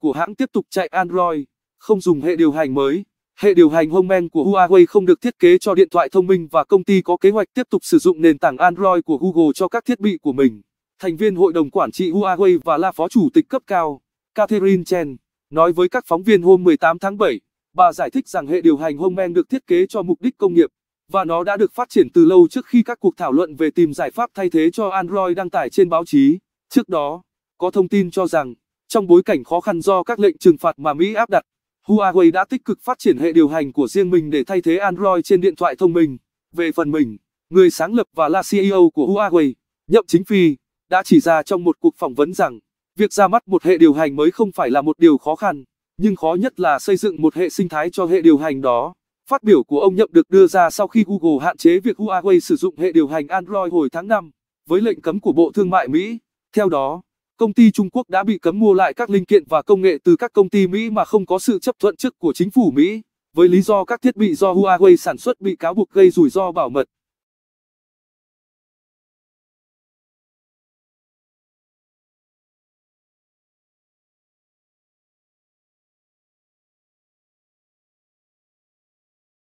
của hãng tiếp tục chạy Android, không dùng hệ điều hành mới. Hệ điều hành Homeman của Huawei không được thiết kế cho điện thoại thông minh và công ty có kế hoạch tiếp tục sử dụng nền tảng Android của Google cho các thiết bị của mình. Thành viên hội đồng quản trị Huawei và là phó chủ tịch cấp cao, Catherine Chen, nói với các phóng viên hôm 18 tháng 7, bà giải thích rằng hệ điều hành Homeman được thiết kế cho mục đích công nghiệp và nó đã được phát triển từ lâu trước khi các cuộc thảo luận về tìm giải pháp thay thế cho Android đăng tải trên báo chí. Trước đó, có thông tin cho rằng trong bối cảnh khó khăn do các lệnh trừng phạt mà Mỹ áp đặt, Huawei đã tích cực phát triển hệ điều hành của riêng mình để thay thế Android trên điện thoại thông minh. Về phần mình, người sáng lập và là CEO của Huawei, Nhậm Chính Phi, đã chỉ ra trong một cuộc phỏng vấn rằng, việc ra mắt một hệ điều hành mới không phải là một điều khó khăn, nhưng khó nhất là xây dựng một hệ sinh thái cho hệ điều hành đó. Phát biểu của ông Nhậm được đưa ra sau khi Google hạn chế việc Huawei sử dụng hệ điều hành Android hồi tháng 5, với lệnh cấm của Bộ Thương mại Mỹ. Theo đó, công ty Trung Quốc đã bị cấm mua lại các linh kiện và công nghệ từ các công ty Mỹ mà không có sự chấp thuận trước của chính phủ Mỹ, với lý do các thiết bị do Huawei sản xuất bị cáo buộc gây rủi ro bảo mật.